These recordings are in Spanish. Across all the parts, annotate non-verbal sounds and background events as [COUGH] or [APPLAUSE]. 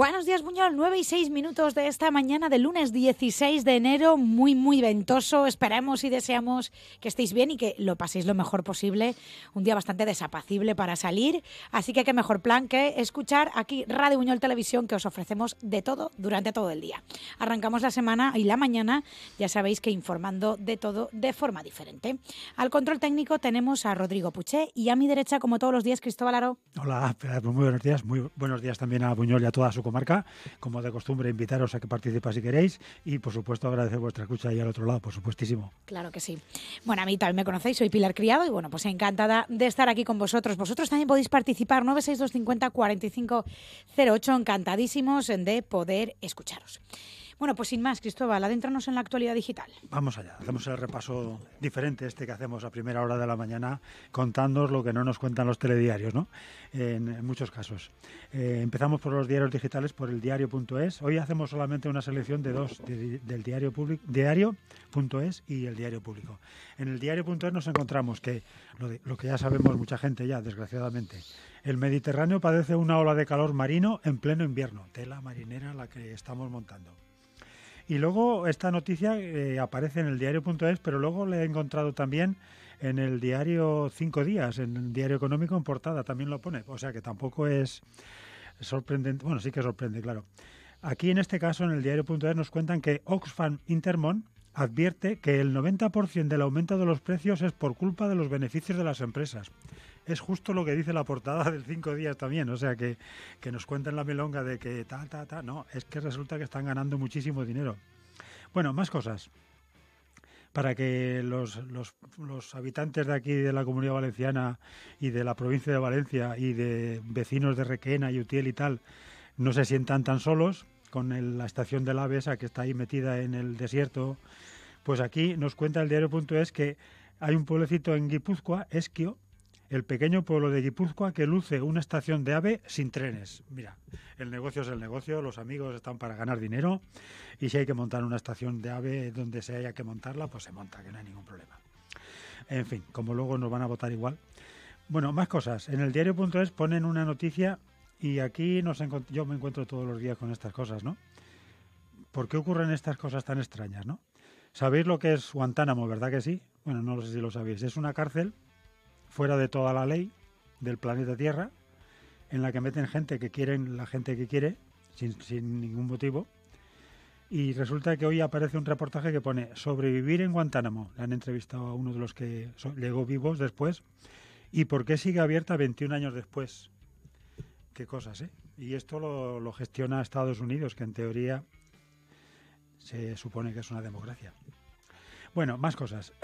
Buenos días, Buñol. 9 y 6 minutos de esta mañana de lunes 16 de enero. Muy, muy ventoso. Esperamos y deseamos que estéis bien y que lo paséis lo mejor posible. Un día bastante desapacible para salir. Así que qué mejor plan que escuchar aquí Radio Buñol Televisión, que os ofrecemos de todo durante todo el día. Arrancamos la semana y la mañana. Ya sabéis que informando de todo de forma diferente. Al control técnico tenemos a Rodrigo Puché y a mi derecha, como todos los días, Cristóbal Aro. Hola, muy buenos días. Muy buenos días también a Buñol y a toda su marca. Como de costumbre, invitaros a que participéis si queréis y, por supuesto, agradecer vuestra escucha ahí al otro lado, por supuestísimo. Claro que sí. Bueno, a mí también me conocéis, soy Pilar Criado y, bueno, pues encantada de estar aquí con vosotros. Vosotros también podéis participar 96250 4508, encantadísimos de poder escucharos. Bueno, pues sin más, Cristóbal, adéntranos en la actualidad digital. Vamos allá, hacemos el repaso diferente este que hacemos a primera hora de la mañana, contándonos lo que no nos cuentan los telediarios, ¿no? En, muchos casos. Eh, empezamos por los diarios digitales, por el diario.es. Hoy hacemos solamente una selección de dos, del diario público, diario.es y el diario público. En el diario.es nos encontramos que, lo, lo que ya sabemos mucha gente ya, desgraciadamente, el Mediterráneo padece una ola de calor marino en pleno invierno. Tela marinera la que estamos montando. Y luego esta noticia eh, aparece en el diario.es, pero luego la he encontrado también en el diario Cinco Días, en el diario económico en portada también lo pone. O sea que tampoco es sorprendente. Bueno, sí que sorprende, claro. Aquí en este caso, en el diario.es, nos cuentan que Oxfam Intermon advierte que el 90% del aumento de los precios es por culpa de los beneficios de las empresas es justo lo que dice la portada del Cinco Días también. O sea, que, que nos cuentan la melonga de que tal, ta, ta. No, es que resulta que están ganando muchísimo dinero. Bueno, más cosas. Para que los, habitantes de aquí, de la comunidad valenciana y de la provincia de Valencia y de vecinos de Requena y Utiel y tal, no se sientan tan solos con la estación de AVE que está ahí metida en el desierto. Pues aquí nos cuenta el diario.es que hay un pueblecito en Guipúzcoa, Esquio, el pequeño pueblo de Guipúzcoa que luce una estación de AVE sin trenes. Mira, el negocio es el negocio, los amigos están para ganar dinero y si hay que montar una estación de AVE donde se haya que montarla, pues se monta, que no hay ningún problema. En fin, como luego nos van a votar igual. Bueno, más cosas. En el diario.es ponen una noticia y aquí yo me encuentro todos los días con estas cosas, ¿no? ¿Por qué ocurren estas cosas tan extrañas, no? Sabéis lo que es Guantánamo, ¿verdad que sí? Bueno, no sé si lo sabéis. Es una cárcel fuera de toda la ley del planeta Tierra, en la que meten gente que quieren, la gente que quiere, sin, ningún motivo. Y resulta que hoy aparece un reportaje que pone sobrevivir en Guantánamo. Le han entrevistado a uno de los que llegó vivos después. ¿Y por qué sigue abierta 21 años después? Qué cosas, ¿eh? Y esto lo, lo gestiona Estados Unidos, que en teoría se supone que es una democracia. Bueno, más cosas. [CLEARS THROAT]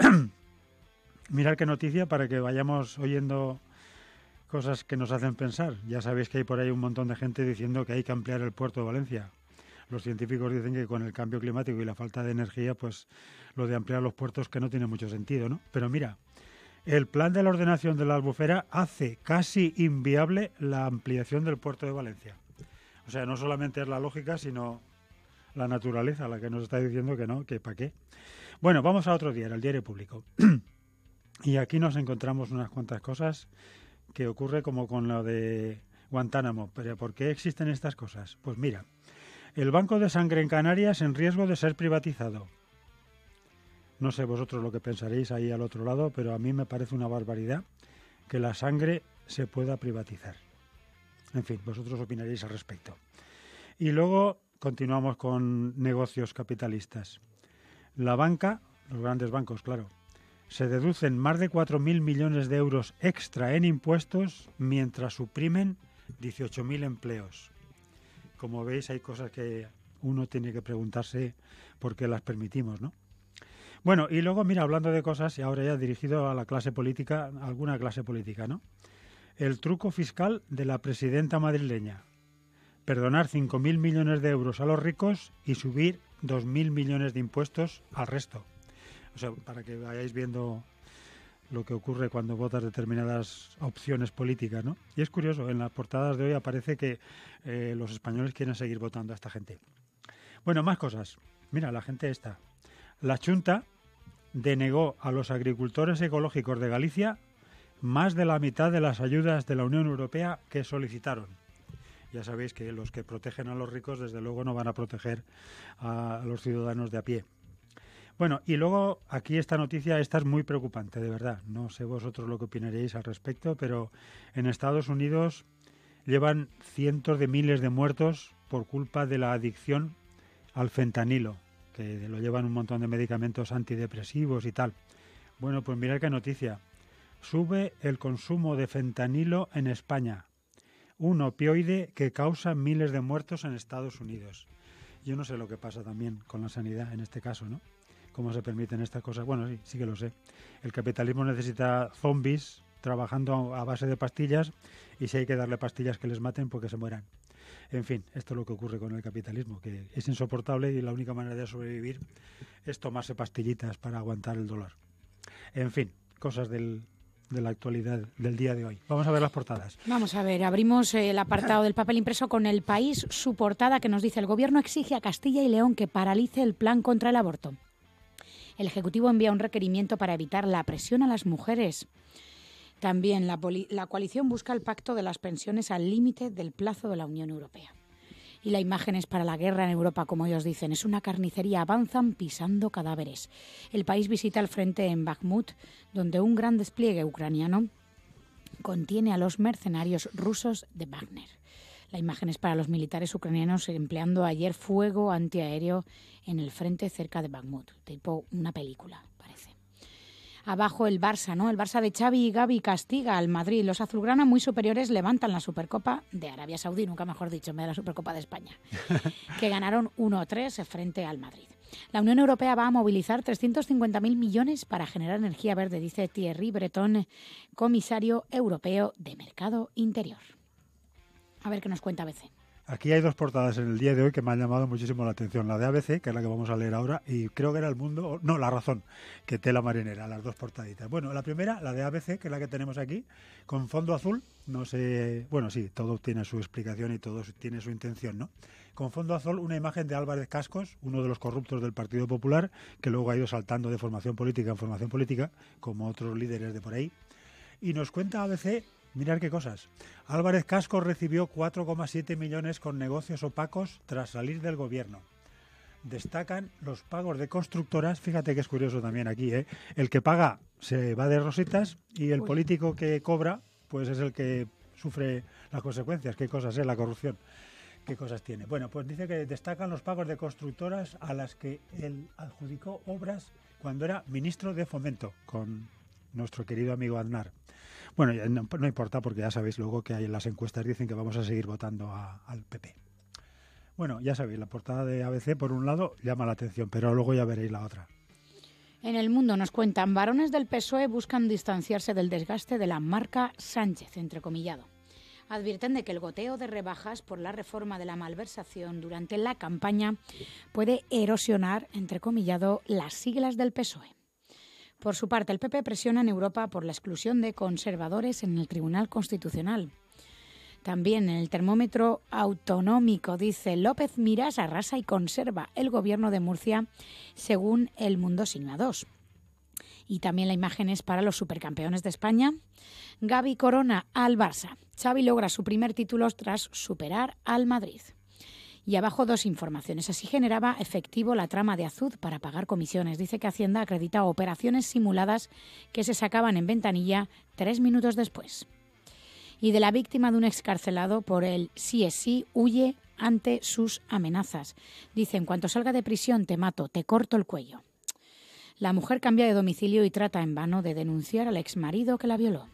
Mirar qué noticia para que vayamos oyendo cosas que nos hacen pensar. Ya sabéis que hay por ahí un montón de gente diciendo que hay que ampliar el puerto de Valencia. Los científicos dicen que con el cambio climático y la falta de energía, pues lo de ampliar los puertos que no tiene mucho sentido, ¿no? Pero mira, el plan de la ordenación de la albufera hace casi inviable la ampliación del puerto de Valencia. O sea, no solamente es la lógica, sino la naturaleza la que nos está diciendo que no, que para qué. Bueno, vamos a otro diario, el diario público. [CLEARS THROAT] Y aquí nos encontramos unas cuantas cosas que ocurre como con lo de Guantánamo. Pero ¿por qué existen estas cosas? Pues mira, el Banco de Sangre en Canarias en riesgo de ser privatizado. No sé vosotros lo que pensaréis ahí al otro lado, pero a mí me parece una barbaridad que la sangre se pueda privatizar. En fin, vosotros opinaréis al respecto. Y luego continuamos con negocios capitalistas. La banca, los grandes bancos, claro, se deducen más de 4.000 millones de euros extra en impuestos mientras suprimen 18.000 empleos. Como veis, hay cosas que uno tiene que preguntarse por qué las permitimos, ¿no? Bueno, y luego, mira, hablando de cosas, y ahora ya dirigido a la clase política, alguna clase política, ¿no? El truco fiscal de la presidenta madrileña. Perdonar 5.000 millones de euros a los ricos y subir 2.000 millones de impuestos al resto para que vayáis viendo lo que ocurre cuando votas determinadas opciones políticas, ¿no? Y es curioso, en las portadas de hoy aparece que eh, los españoles quieren seguir votando a esta gente. Bueno, más cosas. Mira, la gente está. La Junta denegó a los agricultores ecológicos de Galicia más de la mitad de las ayudas de la Unión Europea que solicitaron. Ya sabéis que los que protegen a los ricos, desde luego, no van a proteger a los ciudadanos de a pie. Bueno, y luego aquí esta noticia, esta es muy preocupante, de verdad. No sé vosotros lo que opinaréis al respecto, pero en Estados Unidos llevan cientos de miles de muertos por culpa de la adicción al fentanilo, que lo llevan un montón de medicamentos antidepresivos y tal. Bueno, pues mirad qué noticia. Sube el consumo de fentanilo en España, un opioide que causa miles de muertos en Estados Unidos. Yo no sé lo que pasa también con la sanidad en este caso, ¿no? cómo se permiten estas cosas. Bueno, sí, sí que lo sé. El capitalismo necesita zombies trabajando a base de pastillas y si hay que darle pastillas que les maten, porque pues se mueran. En fin, esto es lo que ocurre con el capitalismo, que es insoportable y la única manera de sobrevivir es tomarse pastillitas para aguantar el dolor. En fin, cosas de la actualidad del día de hoy. Vamos a ver las portadas. Vamos a ver, abrimos eh, el apartado del papel impreso con El País, su portada que nos dice el gobierno exige a Castilla y León que paralice el plan contra el aborto el Ejecutivo envía un requerimiento para evitar la presión a las mujeres. También la, coalición busca el pacto de las pensiones al límite del plazo de la Unión Europea. Y la imagen es para la guerra en Europa, como ellos dicen. Es una carnicería, avanzan pisando cadáveres. El país visita el frente en Bakhmut, donde un gran despliegue ucraniano contiene a los mercenarios rusos de Wagner. La imagen es para los militares ucranianos empleando ayer fuego antiaéreo en el frente cerca de Bakhmut, tipo una película, parece. Abajo el Barça, ¿no? El Barça de Xavi y Gaby castiga al Madrid. Los azulgrana muy superiores levantan la Supercopa de Arabia Saudí, nunca mejor dicho, en vez de la Supercopa de España, [LAUGHS] que ganaron 1-3 frente al Madrid. La Unión Europea va a movilizar 350.000 millones para generar energía verde, dice Thierry Breton, comisario europeo de Mercado Interior. A ver qué nos cuenta ABC. Aquí hay dos portadas en el día de hoy que me han llamado muchísimo la atención. La de ABC, que es la que vamos a leer ahora, y creo que era El Mundo, no, La Razón, que tela marinera, las dos portaditas. Bueno, la primera, la de ABC, que es la que tenemos aquí, con fondo azul, no sé, bueno, sí, todo tiene su explicación y todo tiene su intención, ¿no? Con fondo azul, una imagen de Álvarez Cascos, uno de los corruptos del Partido Popular, que luego ha ido saltando de formación política en formación política, como otros líderes de por ahí. Y nos cuenta ABC Mirar qué cosas. Álvarez Casco recibió 4,7 millones con negocios opacos tras salir del gobierno. Destacan los pagos de constructoras. Fíjate que es curioso también aquí, ¿eh? El que paga se va de rositas y el político que cobra, pues es el que sufre las consecuencias. Qué cosas es ¿eh? la corrupción. ¿Qué cosas tiene? Bueno, pues dice que destacan los pagos de constructoras a las que él adjudicó obras cuando era ministro de Fomento con nuestro querido amigo Aznar. Bueno, no, importa porque ya sabéis luego que hay en las encuestas dicen que vamos a seguir votando al PP. Bueno, ya sabéis, la portada de ABC por un lado llama la atención, pero luego ya veréis la otra. En el mundo nos cuentan, varones del PSOE buscan distanciarse del desgaste de la marca Sánchez, entrecomillado. Advierten de que el goteo de rebajas por la reforma de la malversación durante la campaña puede erosionar, entrecomillado, las siglas del PSOE. Por su parte, el PP presiona en Europa por la exclusión de conservadores en el Tribunal Constitucional. También en el termómetro autonómico dice López Miras arrasa y conserva el gobierno de Murcia según el Mundo Signa 2. Y también la imagen es para los supercampeones de España. Gaby Corona al Barça. Xavi logra su primer título tras superar al Madrid y abajo dos informaciones. Así generaba efectivo la trama de Azud para pagar comisiones. Dice que Hacienda acredita operaciones simuladas que se sacaban en ventanilla tres minutos después. Y de la víctima de un excarcelado por el sí es sí huye ante sus amenazas. Dice, en cuanto salga de prisión te mato, te corto el cuello. La mujer cambia de domicilio y trata en vano de denunciar al exmarido que la violó.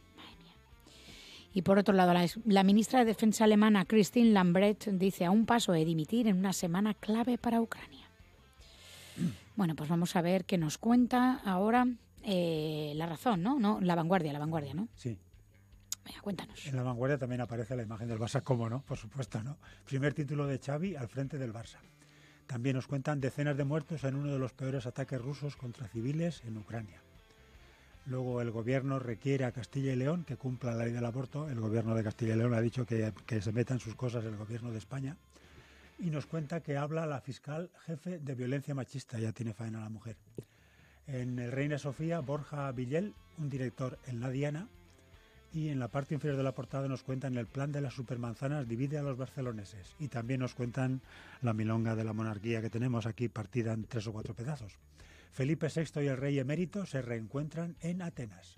Y por otro lado, la, ministra de Defensa alemana, Christine Lambrecht, dice a un paso de dimitir en una semana clave para Ucrania. [CLEARS THROAT] Bueno, pues vamos a ver qué nos cuenta ahora eh, la razón, ¿no? ¿no? La vanguardia, la vanguardia, ¿no? Sí. Venga, cuéntanos. En la vanguardia también aparece la imagen del Barça, como no, por supuesto, ¿no? Primer título de Xavi al frente del Barça. También nos cuentan decenas de muertos en uno de los peores ataques rusos contra civiles en Ucrania. Luego el gobierno requiere a Castilla y León que cumpla la ley del aborto. El gobierno de Castilla y León ha dicho que, que se metan sus cosas el gobierno de España. Y nos cuenta que habla la fiscal jefe de violencia machista, ya tiene faena la mujer. En el Reina Sofía, Borja Villel, un director en La Diana. Y en la parte inferior de la portada nos cuentan el plan de las supermanzanas divide a los barceloneses. Y también nos cuentan la milonga de la monarquía que tenemos aquí partida en tres o cuatro pedazos. Felipe VI y el rey emérito se reencuentran en Atenas.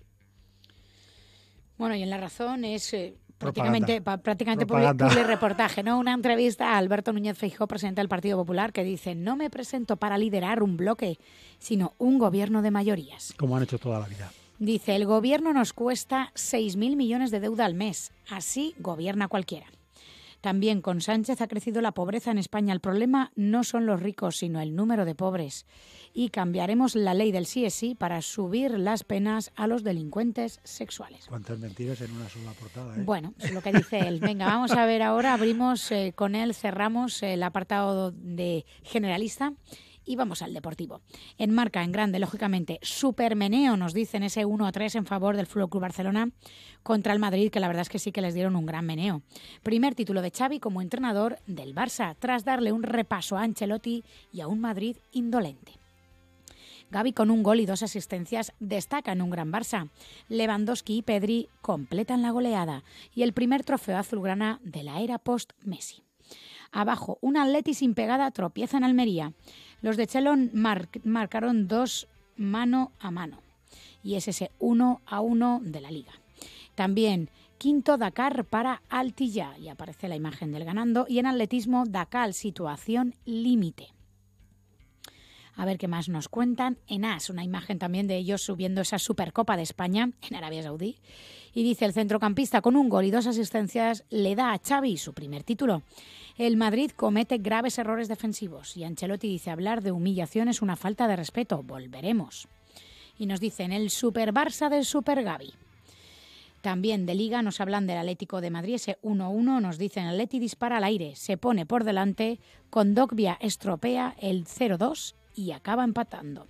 Bueno, y en La Razón es eh, prácticamente, prácticamente [LAUGHS] reportaje, ¿no? Una entrevista a Alberto Núñez Feijó, presidente del Partido Popular, que dice, no me presento para liderar un bloque, sino un gobierno de mayorías. Como han hecho toda la vida. Dice, el gobierno nos cuesta 6.000 millones de deuda al mes, así gobierna cualquiera. También con Sánchez ha crecido la pobreza en España. El problema no son los ricos, sino el número de pobres. Y cambiaremos la ley del sí para subir las penas a los delincuentes sexuales. Cuántas mentiras en una sola portada. ¿eh? Bueno, es lo que dice él. Venga, vamos a ver ahora. Abrimos eh, con él, cerramos el apartado de generalista y vamos al Deportivo. En marca, en grande, lógicamente, supermeneo, nos dicen ese 1-3 en favor del Fútbol Club Barcelona contra el Madrid, que la verdad es que sí que les dieron un gran meneo. Primer título de Xavi como entrenador del Barça, tras darle un repaso a Ancelotti y a un Madrid indolente. Gaby con un gol y dos asistencias destaca en un gran Barça. Lewandowski y Pedri completan la goleada y el primer trofeo azulgrana de la era post-Messi. Abajo, un Atleti sin pegada tropieza en Almería. Los de Chelón marcaron dos mano a mano y es ese uno a uno de la liga. También quinto Dakar para Altilla y aparece la imagen del ganando y en atletismo Dakar situación límite. A ver qué más nos cuentan. En AS, una imagen también de ellos subiendo esa Supercopa de España en Arabia Saudí. Y dice el centrocampista con un gol y dos asistencias le da a Xavi su primer título. El Madrid comete graves errores defensivos y Ancelotti dice hablar de humillación es una falta de respeto. Volveremos. Y nos dicen el Super Barça del Super Gavi. También de Liga nos hablan del Atlético de Madrid, ese 1-1, nos dicen Atleti dispara al aire, se pone por delante, con Dogbia estropea el 0-2 y acaba empatando.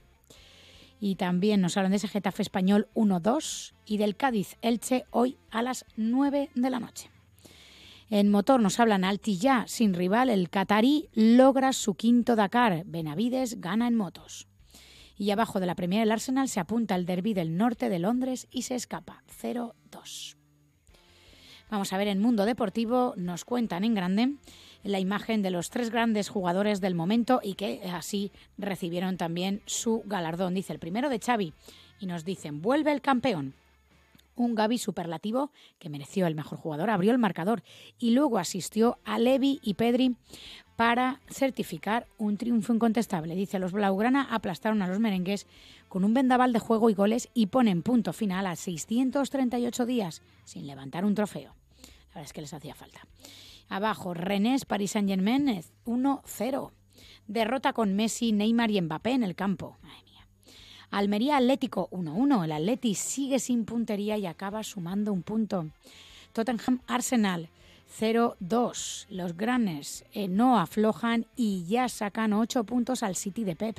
Y también nos hablan de ese Getafe español 1-2 y del Cádiz Elche hoy a las 9 de la noche. En motor nos hablan ya sin rival, el catarí logra su quinto Dakar. Benavides gana en motos. Y abajo de la Premier del Arsenal se apunta el derby del norte de Londres y se escapa 0-2. Vamos a ver en Mundo Deportivo, nos cuentan en grande la imagen de los tres grandes jugadores del momento y que así recibieron también su galardón. Dice el primero de Xavi y nos dicen, vuelve el campeón. Un Gaby superlativo que mereció el mejor jugador, abrió el marcador y luego asistió a Levi y Pedri para certificar un triunfo incontestable. Dice, los Blaugrana aplastaron a los merengues con un vendaval de juego y goles y ponen punto final a 638 días sin levantar un trofeo. La verdad es que les hacía falta. Abajo, Rennes, Paris Saint-Germain, 1-0. Derrota con Messi, Neymar y Mbappé en el campo. Almería Atlético 1-1. El Atleti sigue sin puntería y acaba sumando un punto. Tottenham Arsenal 0-2. Los Granes eh, no aflojan y ya sacan 8 puntos al City de Pep.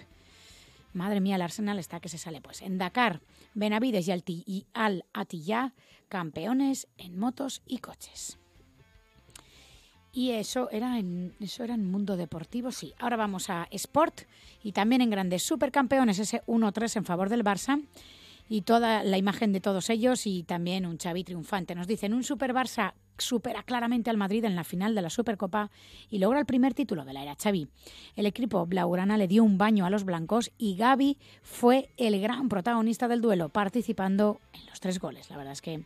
Madre mía, el Arsenal está que se sale. Pues en Dakar, Benavides y, Al Atiyah, campeones en motos y coches. Y eso era en, eso era en mundo deportivo, sí. Ahora vamos a Sport y también en grandes supercampeones, ese 1-3 en favor del Barça. Y toda la imagen de todos ellos y también un Xavi triunfante. Nos dicen un Super Barça supera claramente al Madrid en la final de la Supercopa y logra el primer título de la era Xavi. El equipo blaugrana le dio un baño a los blancos y Gaby fue el gran protagonista del duelo, participando en los tres goles. La verdad es que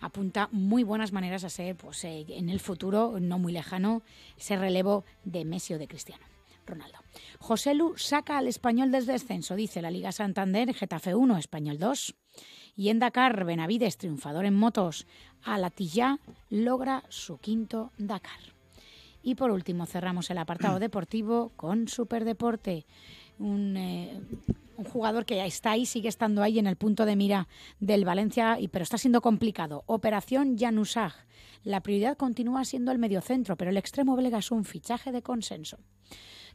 apunta muy buenas maneras a ser, pues, eh, en el futuro, no muy lejano, ese relevo de Messi o de Cristiano. Ronaldo. José Lu saca al español desde descenso, dice la Liga Santander, Getafe 1, Español 2. Y en Dakar, Benavides, triunfador en motos, Alatilla logra su quinto Dakar. Y por último cerramos el apartado [CLEARS THROAT] deportivo con Superdeporte. Un, eh, un jugador que ya está ahí, sigue estando ahí en el punto de mira del Valencia, y, pero está siendo complicado. Operación Janusag. La prioridad continúa siendo el mediocentro, pero el extremo belga es un fichaje de consenso.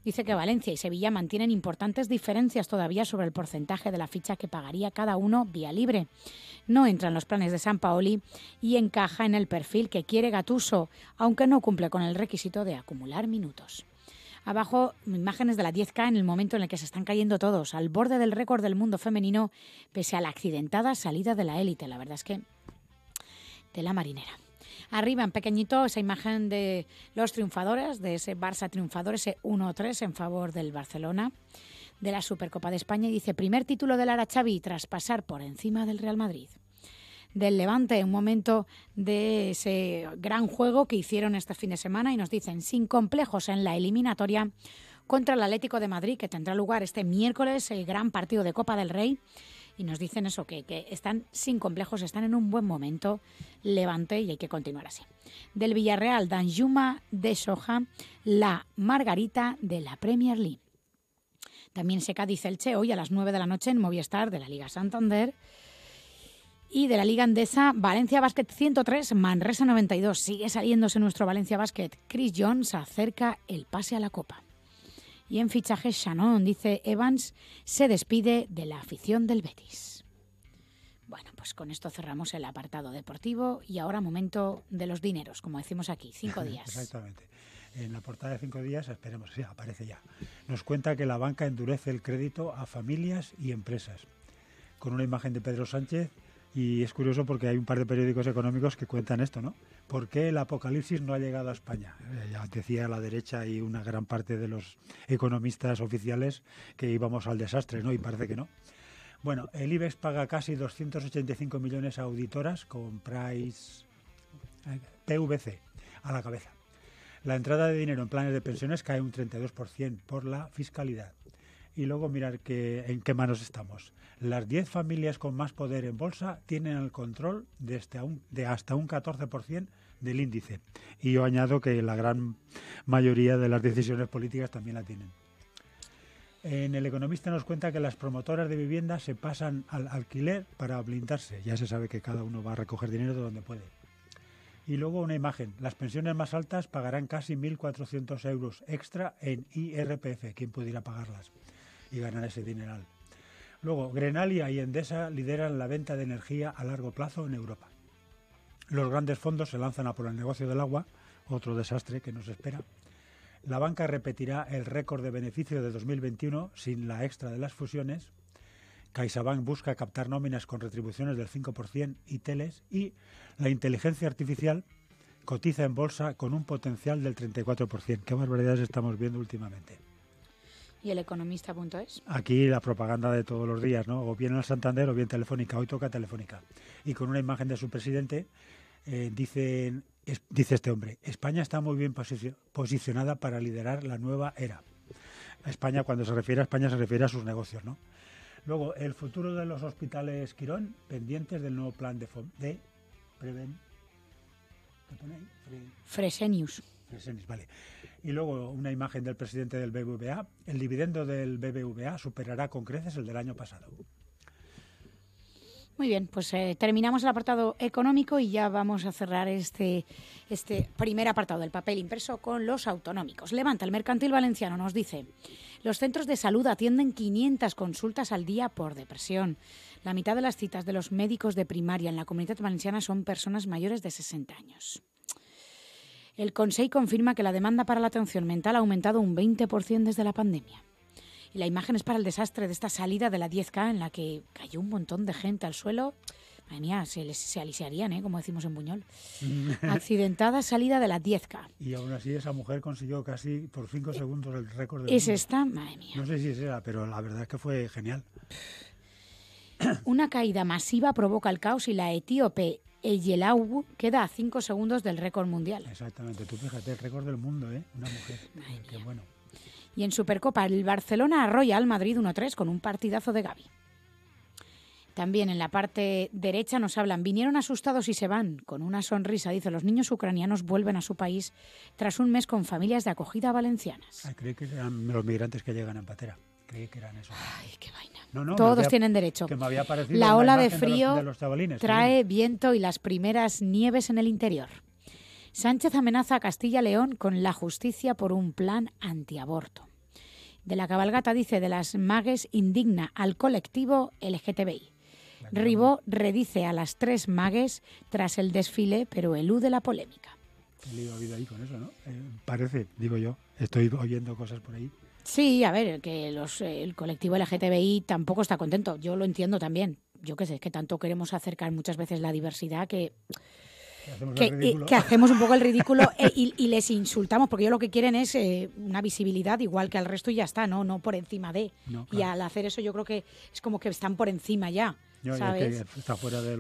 Dice que Valencia y Sevilla mantienen importantes diferencias todavía sobre el porcentaje de la ficha que pagaría cada uno vía libre. No entra en los planes de San Paoli y encaja en el perfil que quiere Gatuso, aunque no cumple con el requisito de acumular minutos. Abajo, imágenes de la 10K en el momento en el que se están cayendo todos, al borde del récord del mundo femenino, pese a la accidentada salida de la élite. La verdad es que de la marinera. Arriba, en pequeñito, esa imagen de los triunfadores, de ese Barça triunfador, ese 1-3 en favor del Barcelona de la Supercopa de España y dice primer título del Arachavi Xavi tras pasar por encima del Real Madrid del Levante, en un momento de ese gran juego que hicieron este fin de semana y nos dicen sin complejos en la eliminatoria contra el Atlético de Madrid, que tendrá lugar este miércoles el gran partido de Copa del Rey. Y nos dicen eso, que, están sin complejos, están en un buen momento, levante y hay que continuar así. Del Villarreal, Danjuma de Soja, la Margarita de la Premier League. También se el Che, hoy a las 9 de la noche en Movistar de la Liga Santander y de la Liga Andesa Valencia Basket 103, Manresa 92. Sigue saliéndose nuestro Valencia Basket. Chris Jones acerca el pase a la Copa. Y en fichaje Shannon, dice Evans, se despide de la afición del Betis. Bueno, pues con esto cerramos el apartado deportivo y ahora momento de los dineros, como decimos aquí, cinco [LAUGHS] días. Exactamente en la portada de cinco días, esperemos, aparece ya. Nos cuenta que la banca endurece el crédito a familias y empresas, con una imagen de Pedro Sánchez y es curioso porque hay un par de periódicos económicos que cuentan esto, ¿no? ¿Por qué el apocalipsis no ha llegado a España? Eh, ya decía la derecha y una gran parte de los economistas oficiales que íbamos al desastre, ¿no? Y parece que no. Bueno, el IBEX paga casi 285 millones a auditoras con Price eh, PVC a la cabeza. La entrada de dinero en planes de pensiones cae un 32% por la fiscalidad y luego mirar que, en qué manos estamos. Las 10 familias con más poder en bolsa tienen el control de hasta este un, de hasta un 14% del índice. Y yo añado que la gran mayoría de las decisiones políticas también la tienen. En El Economista nos cuenta que las promotoras de vivienda se pasan al alquiler para blindarse. Ya se sabe que cada uno va a recoger dinero de donde puede. Y luego una imagen. Las pensiones más altas pagarán casi 1.400 euros extra en IRPF. ¿Quién pudiera pagarlas? y ganar ese dineral. Luego, Grenalia y Endesa lideran la venta de energía a largo plazo en Europa. Los grandes fondos se lanzan a por el negocio del agua, otro desastre que nos espera. La banca repetirá el récord de beneficio de 2021 sin la extra de las fusiones. CaixaBank busca captar nóminas con retribuciones del 5% y teles y la inteligencia artificial cotiza en bolsa con un potencial del 34%. Qué barbaridades estamos viendo últimamente y el economista.es Aquí la propaganda de todos los días, ¿no? O bien el Santander o bien Telefónica. Hoy toca Telefónica. Y con una imagen de su presidente, eh, dicen, dice este hombre, España está muy bien posicionada para liderar la nueva era. España, cuando se refiere a España, se refiere a sus negocios, ¿no? Luego, el futuro de los hospitales Quirón, pendientes del nuevo plan de, de Preven... Fresenius vale. Y luego una imagen del presidente del BBVA. El dividendo del BBVA superará con creces el del año pasado. Muy bien, pues eh, terminamos el apartado económico y ya vamos a cerrar este, este primer apartado del papel impreso con los autonómicos. Levanta, el mercantil valenciano nos dice, los centros de salud atienden 500 consultas al día por depresión. La mitad de las citas de los médicos de primaria en la comunidad valenciana son personas mayores de 60 años. El Consejo confirma que la demanda para la atención mental ha aumentado un 20% desde la pandemia. Y la imagen es para el desastre de esta salida de la 10K en la que cayó un montón de gente al suelo. Madre mía, se, se alisearían, ¿eh? como decimos en Buñol. [LAUGHS] Accidentada salida de la 10K. Y aún así esa mujer consiguió casi por 5 eh, segundos el récord. de. ¿Es esta? Madre mía. No sé si es pero la verdad es que fue genial. Una caída masiva provoca el caos y la etíope eh, Yelau queda a cinco segundos del récord mundial. Exactamente, tú fíjate, el récord del mundo, ¿eh? Una mujer. bueno. Y en Supercopa, el Barcelona arrolla al Madrid 1-3 con un partidazo de Gaby. También en la parte derecha nos hablan, vinieron asustados y se van. Con una sonrisa dice, los niños ucranianos vuelven a su país tras un mes con familias de acogida valencianas. Ah, creo que eran los migrantes que llegan a Patera qué Todos tienen derecho. la ola de frío trae viento y las primeras nieves en el interior. Sánchez amenaza a Castilla-León con la justicia por un plan antiaborto. De la cabalgata dice de las magues indigna al colectivo LGTBI. Ribó redice a las tres magues tras el desfile, pero elude la polémica. Eh, parece, digo yo. Estoy oyendo cosas por ahí. Sí, a ver, que el colectivo LGTBI tampoco está contento. Yo lo entiendo también. Yo qué sé, es que tanto queremos acercar muchas veces la diversidad que... hacemos, eh, un poco el ridículo [LAUGHS] eh, y, les insultamos, porque ellos lo que quieren es eh, una visibilidad igual que al resto y ya está, no, no por encima de. Y al hacer eso yo creo que es como que están por encima ya. Yo,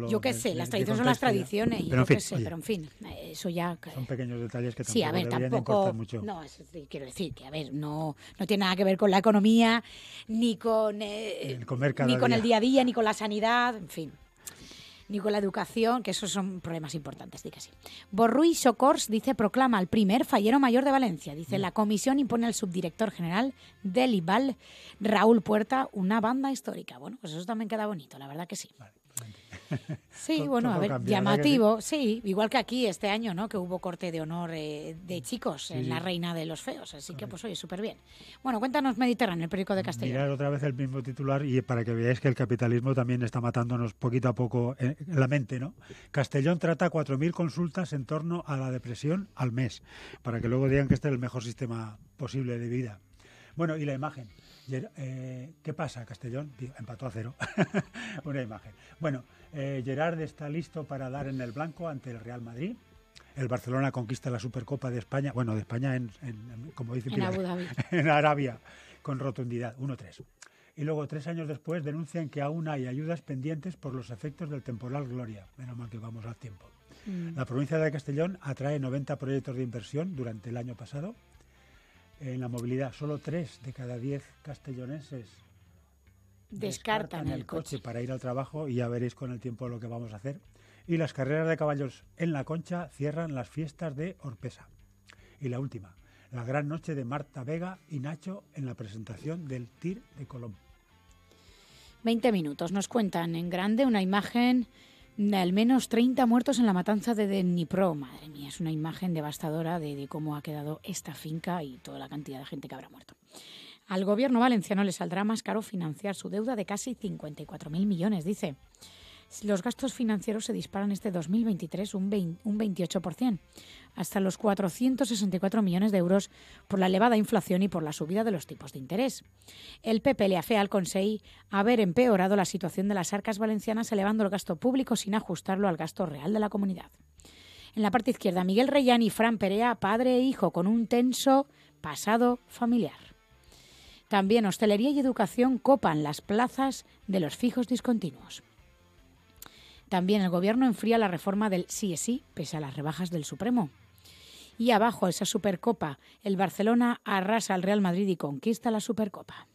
Yo qué sé, las tradiciones son las tradiciones, yo pero, en fin, sé, pero en fin, eso ya... Son pequeños detalles que tampoco sí, a ver, tampoco, mucho. No, eh, quiero decir que, a ver, no, no tiene nada que ver con la economía, ni con, eh, el ni con el día a día, ni con la sanidad, en fin ni con la educación, que esos son problemas importantes, sí así sí. Socors dice, proclama al primer fallero mayor de Valencia. Dice, mm. la comisión impone al subdirector general del IBAL, Raúl Puerta, una banda histórica. Bueno, pues eso también queda bonito, la verdad que sí. Sí, bueno, a ver, llamativo, sí? igual que aquí este año, ¿no? Que hubo corte de honor eh, de mm. chicos en la Reina de los Feos, así que pues oye, súper bien. Bueno, cuéntanos Mediterráneo, el periódico de Castellón. Mirad otra vez el mismo titular y para que veáis que el capitalismo también está matándonos poquito a poco eh, en la mente, ¿no? Castellón trata 4.000 consultas en torno a la depresión al mes, para que luego digan que este es el mejor sistema posible de vida. Bueno, y la imagen. Eh, ¿Qué pasa, Castellón? Empató a cero. [LAUGHS] Una imagen. Bueno, eh, Gerard está listo para dar en el blanco ante el Real Madrid. El Barcelona conquista la Supercopa de España, bueno, de España, en, como dice [LAUGHS] Arabia, con rotundidad, 1-3. Y luego, tres años después, denuncian que aún hay ayudas pendientes por los efectos del temporal Gloria. Menos mal que vamos al tiempo. Mm. La provincia de Castellón atrae 90 proyectos de inversión durante el año pasado. En la movilidad, solo tres de cada diez castellonenses descartan el coche. para ir al trabajo y ya veréis con el tiempo lo que vamos a hacer. Y las carreras de caballos en la concha cierran las fiestas de Orpesa. Y la última, la gran noche de Marta Vega y Nacho en la presentación del TIR de Colón. 20 minutos nos cuentan en grande una imagen de al menos 30 muertos en la matanza de Dnipro. Madre mía, es una imagen devastadora de cómo ha quedado esta finca y toda la cantidad de gente que habrá muerto. Al gobierno valenciano le saldrá más caro financiar su deuda de casi 54.000 millones, dice. Los gastos financieros se disparan este 2023 un, un 28%, hasta los 464 millones de euros por la elevada inflación y por la subida de los tipos de interés. El PP le afea al Consejo haber empeorado la situación de las arcas valencianas elevando el gasto público sin ajustarlo al gasto real de la comunidad. En la parte izquierda, Miguel Reyán y Fran Perea, padre e hijo, con un tenso pasado familiar. También hostelería y educación copan las plazas de los fijos discontinuos. También el Gobierno enfría la reforma del sí sí, pese a las rebajas del Supremo. Y abajo, esa Supercopa, el Barcelona arrasa al Real Madrid y conquista la Supercopa.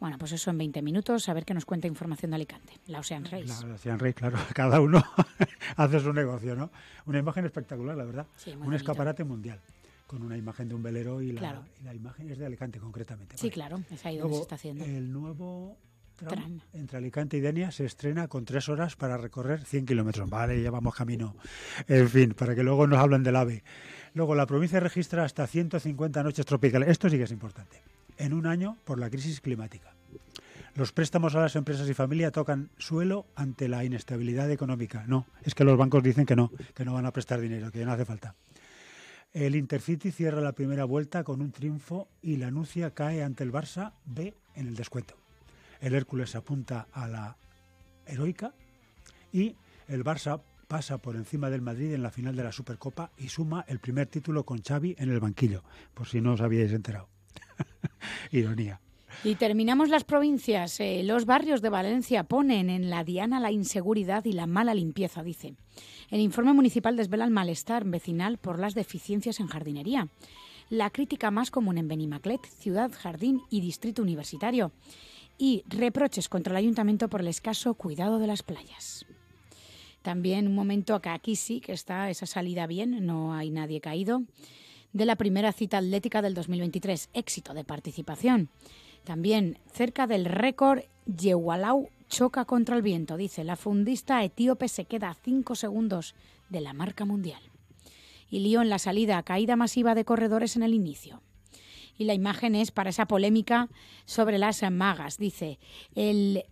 Bueno, pues eso en 20 minutos, a ver qué nos cuenta información de Alicante, la Ocean Race. La Ocean Race, claro, [LAUGHS] cada uno [LAUGHS] hace su negocio, ¿no? Una imagen espectacular, la verdad. Un escaparate mundial con una imagen de un velero y la, imagen es de Alicante concretamente. Sí, claro, es ahí donde se está haciendo. El nuevo tramo entre Alicante y Denia se estrena con tres horas para recorrer 100 kilómetros. Vale, ya vamos camino. En fin, para que luego nos hablen del AVE. Luego, la provincia registra hasta 150 noches tropicales. Esto sí que es importante. En un año por la crisis climática. Los préstamos a las empresas y familia tocan suelo ante la inestabilidad económica. No, es que los bancos dicen que no, que no van a prestar dinero, que no hace falta. El Intercity cierra la primera vuelta con un triunfo y la Nucia cae ante el Barça B en el descuento. El Hércules apunta a la heroica y el Barça pasa por encima del Madrid en la final de la Supercopa y suma el primer título con Xavi en el banquillo, por si no os habíais enterado. [LAUGHS] Ironía. Y terminamos las provincias. Eh, los barrios de Valencia ponen en la diana la inseguridad y la mala limpieza, dice. El informe municipal desvela el malestar vecinal por las deficiencias en jardinería. La crítica más común en Benimaclet, Ciudad, Jardín y Distrito Universitario. Y reproches contra el ayuntamiento por el escaso cuidado de las playas. También un momento acá, aquí sí que está esa salida bien, no hay nadie caído, de la primera cita atlética del 2023, éxito de participación. También cerca del récord, Yehualau choca contra el viento, dice. La fundista etíope se queda a segundos de la marca mundial. Y lío en la salida, caída masiva de corredores en el inicio y la imagen es para esa polémica sobre las magas. Dice,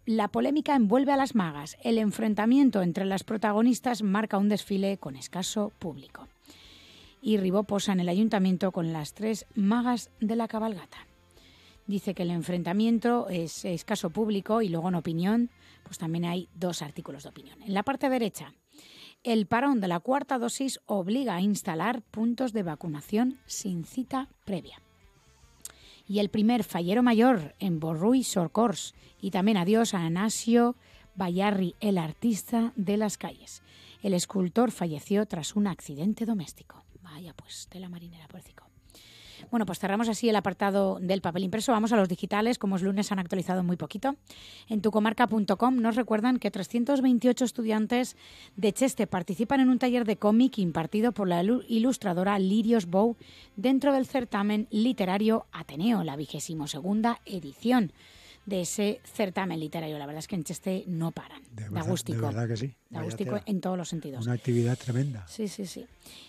la polémica envuelve a las magas. El enfrentamiento entre las protagonistas marca un desfile con escaso público. Y Ribó posa en el ayuntamiento con las tres magas de la cabalgata dice que el enfrentamiento es, escaso público y luego en opinión, pues también hay dos artículos de opinión. En la parte derecha, el parón de la cuarta dosis obliga a instalar puntos de vacunación sin cita previa. Y el primer fallero mayor en Borruy Sorcors. Y también adiós a Anasio Bayarri, el artista de las calles. El escultor falleció tras un accidente doméstico. Vaya pues, de la marinera, por bueno, pues cerramos así el apartado del papel impreso. Vamos a los digitales, como es lunes han actualizado muy poquito. En tucomarca.com nos recuerdan que 328 estudiantes de Cheste participan en un taller de cómic impartido por la ilustradora Lirios Bow dentro del certamen literario Ateneo, la 22 edición de ese certamen literario. La verdad es que en Cheste no paran. De, verdad, verdad que sí. De en todos los sentidos. Una actividad tremenda. Sí, sí, sí.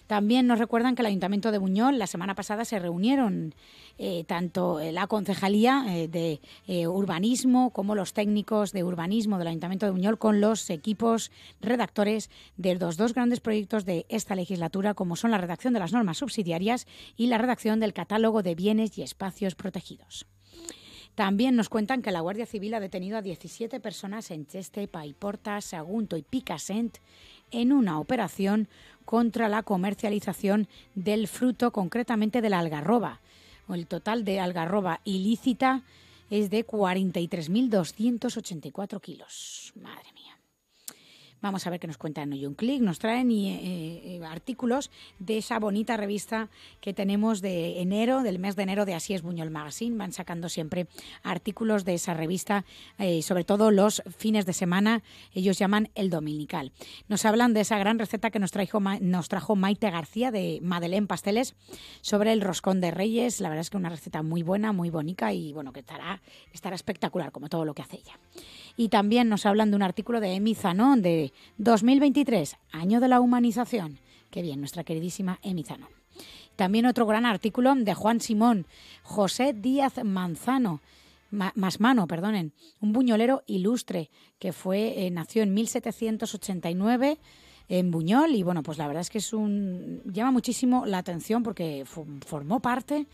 También nos recuerdan que el Ayuntamiento de Buñol la semana pasada se reunieron eh, tanto eh, la Concejalía eh, de Urbanismo como los técnicos de urbanismo del Ayuntamiento de Buñol con los equipos redactores de los dos grandes proyectos de esta legislatura, como son la redacción de las normas subsidiarias y la redacción del catálogo de bienes y espacios protegidos. También nos cuentan que la Guardia Civil ha detenido a 17 personas en Cheste, Paiporta, Sagunto y Picasent en una operación contra la comercialización del fruto, concretamente de la algarroba. El total de algarroba ilícita es de 43.284 kilos. Madre mía. Vamos a ver qué nos cuentan hoy un clic. Nos traen eh, eh, eh, artículos de esa bonita revista que tenemos de enero, del mes de enero de Así es Buñol Magazine. Van sacando siempre artículos de esa revista, sobre todo los fines de semana. Ellos llaman el dominical. Nos hablan de esa gran receta que nos trajo, nos trajo Maite García de Madeleine Pasteles sobre el roscón de Reyes. La verdad es que una receta muy buena, muy bonita y bueno, que estará, estará espectacular como todo lo que hace ella. Y también nos hablan de un artículo de Emi Zanón de 2023, año de la humanización. Qué bien, nuestra queridísima Emizano. También otro gran artículo de Juan Simón, José Díaz Manzano, Masmano, perdonen, un buñolero ilustre que fue eh, nació en 1789 en Buñol y bueno, pues la verdad es que es un llama muchísimo la atención porque formó parte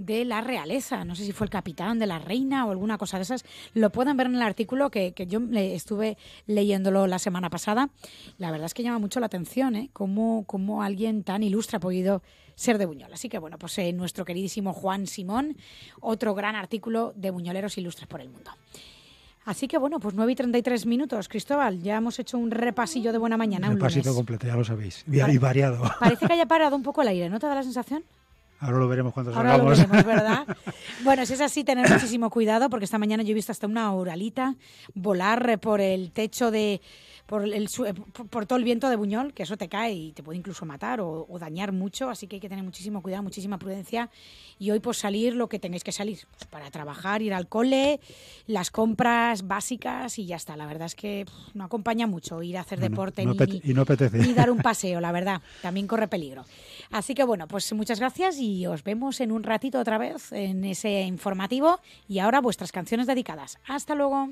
de la realeza, no sé si fue el capitán de la reina o alguna cosa de esas, lo pueden ver en el artículo que, que yo estuve leyéndolo la semana pasada. La verdad es que llama mucho la atención ¿eh? cómo, alguien tan ilustre ha podido ser de Buñol. Así que bueno, pues eh, nuestro queridísimo Juan Simón, otro gran artículo de Buñoleros Ilustres por el Mundo. Así que bueno, pues 9 y 33 minutos, Cristóbal. Ya hemos hecho un repasillo de buena mañana. Un repasito completo, ya lo sabéis. variado. Parece que haya [LAUGHS] parado un poco el aire, ¿no te da la sensación? Ahora lo veremos cuando salgamos. ¿verdad? [LAUGHS] bueno, si es así, tener muchísimo cuidado porque esta mañana yo he visto hasta una oralita volar por el techo de... Por, eh, todo el viento de Buñol, que eso te cae y te puede incluso matar o, dañar mucho, así que hay que tener muchísimo cuidado, muchísima prudencia y hoy pues salir lo que tenéis que salir, pues, para trabajar, ir al cole, las compras básicas y ya está. La verdad es que no acompaña mucho ir a hacer deporte y ni dar un [LAUGHS] paseo, la verdad, también corre peligro. Así que bueno, pues muchas gracias y os vemos en un ratito otra vez en ese informativo y ahora vuestras canciones dedicadas. Hasta luego.